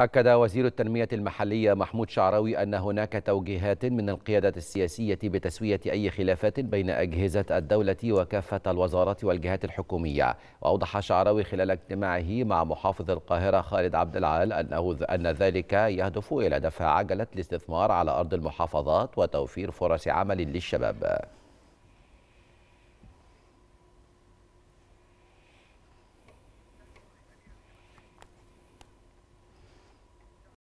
أكد وزير التنمية المحلية محمود شعراوي أن هناك توجيهات من القيادة السياسية بتسوية أي خلافات بين أجهزة الدولة وكافة الوزارات والجهات الحكومية وأوضح شعراوي خلال اجتماعه مع محافظ القاهرة خالد عبد العال أنه أن ذلك يهدف إلى دفع عجلة الاستثمار على أرض المحافظات وتوفير فرص عمل للشباب